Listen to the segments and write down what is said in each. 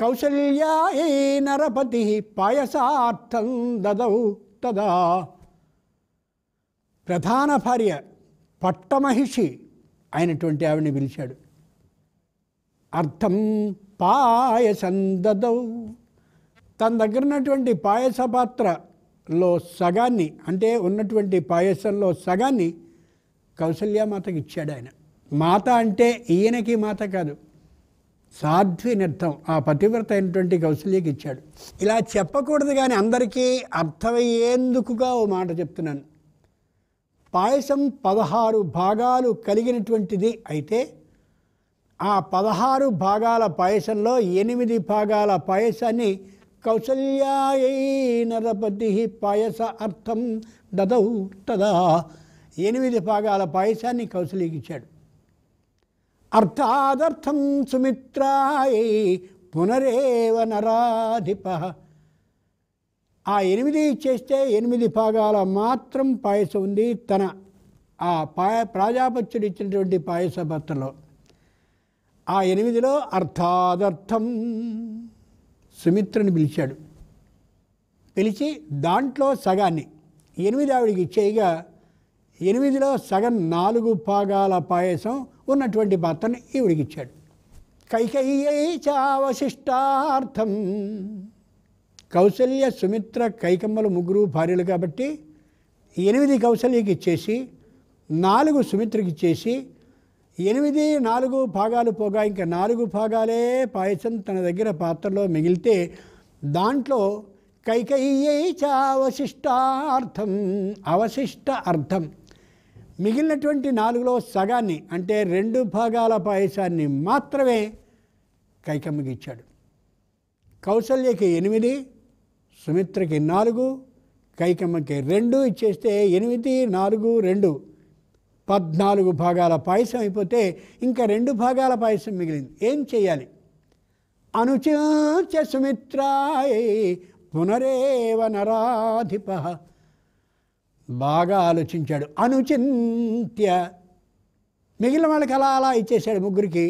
కౌశల్యాయ నరపతి పాయసార్థం దదౌ తదా ప్రధాన భార్య పట్టమహిషి అయినటువంటి ఆవిడని పిలిచాడు అర్థం పాయసం దదౌ తన దగ్గర ఉన్నటువంటి పాయస పాత్రలో సగాన్ని అంటే ఉన్నటువంటి పాయసంలో సగాన్ని కౌసల్యామాతకి ఇచ్చాడు ఆయన మాత అంటే ఈయనకి మాత కాదు సాధ్వి ఆ పతివ్రత అయినటువంటి కౌశల్యకి ఇచ్చాడు ఇలా చెప్పకూడదు కానీ అందరికీ అర్థమయ్యేందుకుగా ఓ మాట చెప్తున్నాను పాయసం పదహారు భాగాలు కలిగినటువంటిది అయితే ఆ పదహారు భాగాల పాయసంలో ఎనిమిది భాగాల పాయసాన్ని కౌసల్యాయై నరపతి పాయస అర్థం దదౌ తదా ఎనిమిది భాగాల పాయసాన్ని ఇచ్చాడు అర్థాదర్థం సుమిత్రాయ పునరేవ నరాధిప ఆ ఎనిమిది చేస్తే ఎనిమిది భాగాల మాత్రం పాయసం ఉంది తన ఆ పాయ ప్రాజాపత్యుడు ఇచ్చినటువంటి పాయస భర్తలో ఆ ఎనిమిదిలో అర్థాదర్థం సుమిత్రని పిలిచాడు పిలిచి దాంట్లో సగాన్ని ఎనిమిది ఆవిడికి చేయగా ఎనిమిదిలో సగం నాలుగు భాగాల పాయసం ఉన్నటువంటి భర్తను ఈవిడికిచ్చాడు కైకయ్యై చావశిష్టార్థం కౌశల్య సుమిత్ర కైకమ్మలు ముగ్గురు భార్యలు కాబట్టి ఎనిమిది కౌశల్యకి ఇచ్చేసి నాలుగు సుమిత్రకి ఇచ్చేసి ఎనిమిది నాలుగు భాగాలు పోగా ఇంకా నాలుగు భాగాలే పాయసం తన దగ్గర పాత్రలో మిగిలితే దాంట్లో కైకయ్యై చావశిష్టార్థం అవశిష్ట అర్థం మిగిలినటువంటి నాలుగులో సగాన్ని అంటే రెండు భాగాల పాయసాన్ని మాత్రమే కైకమ్మకి ఇచ్చాడు కౌసల్యకి ఎనిమిది సుమిత్రకి నాలుగు కైకమ్మకి రెండు ఇచ్చేస్తే ఎనిమిది నాలుగు రెండు పద్నాలుగు భాగాల పాయసం అయిపోతే ఇంకా రెండు భాగాల పాయసం మిగిలింది ఏం చేయాలి అనుచూచ సుమిత్రాయ పునరేవ నరాధిప బాగా ఆలోచించాడు అనుచింత్య మిగిలిన వాళ్ళకి అలా అలా ఇచ్చేశాడు ముగ్గురికి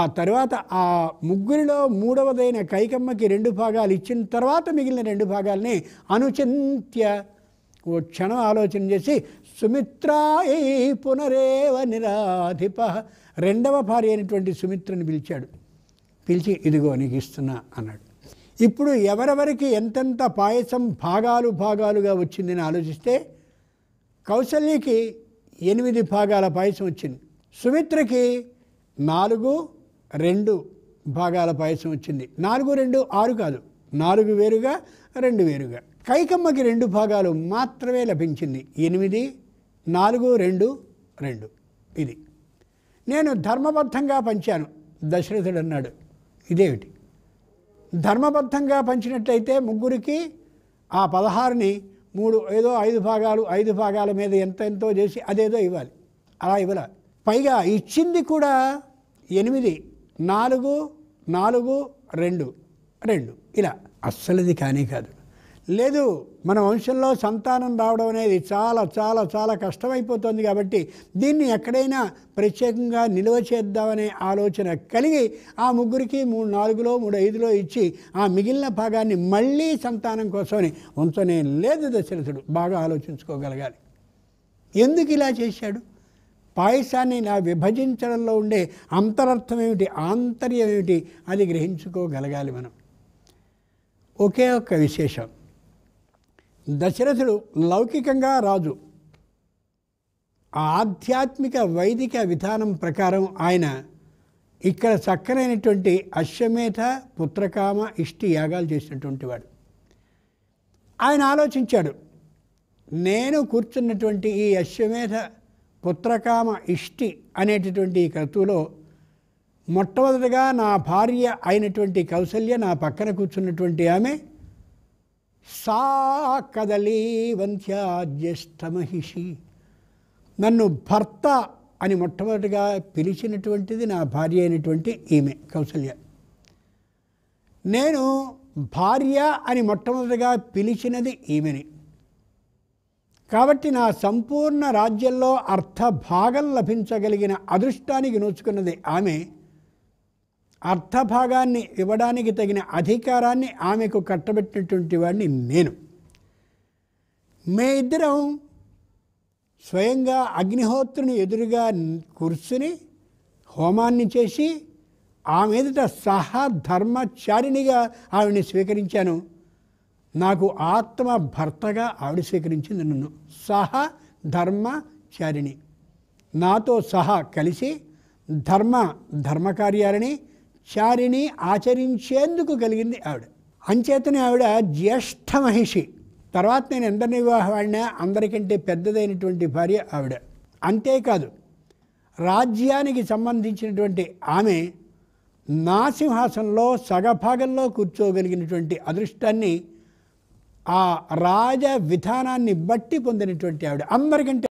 ఆ తర్వాత ఆ ముగ్గురిలో మూడవదైన కైకమ్మకి రెండు భాగాలు ఇచ్చిన తర్వాత మిగిలిన రెండు భాగాల్ని అనుచింత్య ఓ క్షణం ఆలోచన చేసి సుమిత్రాయై పునరేవ నిరాధిప రెండవ భార్య అయినటువంటి సుమిత్రని పిలిచాడు పిలిచి ఇదిగో నీకు ఇస్తున్నా అన్నాడు ఇప్పుడు ఎవరెవరికి ఎంతెంత పాయసం భాగాలు భాగాలుగా వచ్చిందని ఆలోచిస్తే కౌశల్యకి ఎనిమిది భాగాల పాయసం వచ్చింది సుమిత్రకి నాలుగు రెండు భాగాల పాయసం వచ్చింది నాలుగు రెండు ఆరు కాదు నాలుగు వేరుగా రెండు వేరుగా కైకమ్మకి రెండు భాగాలు మాత్రమే లభించింది ఎనిమిది నాలుగు రెండు రెండు ఇది నేను ధర్మబద్ధంగా పంచాను దశరథుడు అన్నాడు ఇదేమిటి ధర్మబద్ధంగా పంచినట్లయితే ముగ్గురికి ఆ పదహారుని మూడు ఏదో ఐదు భాగాలు ఐదు భాగాల మీద ఎంత ఎంతో చేసి అదేదో ఇవ్వాలి అలా ఇవ్వాలి పైగా ఇచ్చింది కూడా ఎనిమిది నాలుగు నాలుగు రెండు రెండు ఇలా అస్సలది కానీ కాదు లేదు మన వంశంలో సంతానం రావడం అనేది చాలా చాలా చాలా కష్టమైపోతుంది కాబట్టి దీన్ని ఎక్కడైనా ప్రత్యేకంగా నిల్వ చేద్దామనే ఆలోచన కలిగి ఆ ముగ్గురికి మూడు నాలుగులో మూడు ఐదులో ఇచ్చి ఆ మిగిలిన భాగాన్ని మళ్ళీ సంతానం కోసమని ఉంచనే లేదు దశరథుడు బాగా ఆలోచించుకోగలగాలి ఎందుకు ఇలా చేశాడు పాయసాన్ని ఇలా విభజించడంలో ఉండే అంతరార్థం ఏమిటి ఆంతర్యం ఏమిటి అది గ్రహించుకోగలగాలి మనం ఒకే ఒక్క విశేషం దశరథుడు లౌకికంగా రాజు ఆధ్యాత్మిక వైదిక విధానం ప్రకారం ఆయన ఇక్కడ చక్కనైనటువంటి అశ్వమేధ పుత్రకామ ఇష్టి యాగాలు చేసినటువంటి వాడు ఆయన ఆలోచించాడు నేను కూర్చున్నటువంటి ఈ అశ్వమేధ పుత్రకామ ఇష్టి అనేటటువంటి క్రతువులో మొట్టమొదటిగా నా భార్య అయినటువంటి కౌశల్య నా పక్కన కూర్చున్నటువంటి ఆమె సా కదలీవంత్యాజ్యేష్ఠ మహిషి నన్ను భర్త అని మొట్టమొదటిగా పిలిచినటువంటిది నా భార్య అయినటువంటి ఈమె కౌసల్య నేను భార్య అని మొట్టమొదటిగా పిలిచినది ఈమెని కాబట్టి నా సంపూర్ణ రాజ్యంలో అర్థభాగం లభించగలిగిన అదృష్టానికి నోచుకున్నది ఆమె అర్థభాగాన్ని ఇవ్వడానికి తగిన అధికారాన్ని ఆమెకు కట్టబెట్టినటువంటి వాడిని నేను మే ఇద్దరం స్వయంగా అగ్నిహోత్రుని ఎదురుగా కూర్చుని హోమాన్ని చేసి ఆమె ఎదుట సహధర్మచారిణిగా ధర్మచారిణిగా ఆవిడని స్వీకరించాను నాకు ఆత్మ భర్తగా ఆవిడ స్వీకరించింది నన్ను సహ ధర్మచారిణి నాతో సహా కలిసి ధర్మ ధర్మకార్యాలని చారిని ఆచరించేందుకు కలిగింది ఆవిడ అంచేతనే ఆవిడ జ్యేష్ఠ మహిషి తర్వాత నేను ఎందరిని వివాహవాడినా అందరికంటే పెద్దదైనటువంటి భార్య ఆవిడ అంతేకాదు రాజ్యానికి సంబంధించినటువంటి ఆమె నా సింహాసనంలో సగభాగంలో కూర్చోగలిగినటువంటి అదృష్టాన్ని ఆ రాజ విధానాన్ని బట్టి పొందినటువంటి ఆవిడ అందరికంటే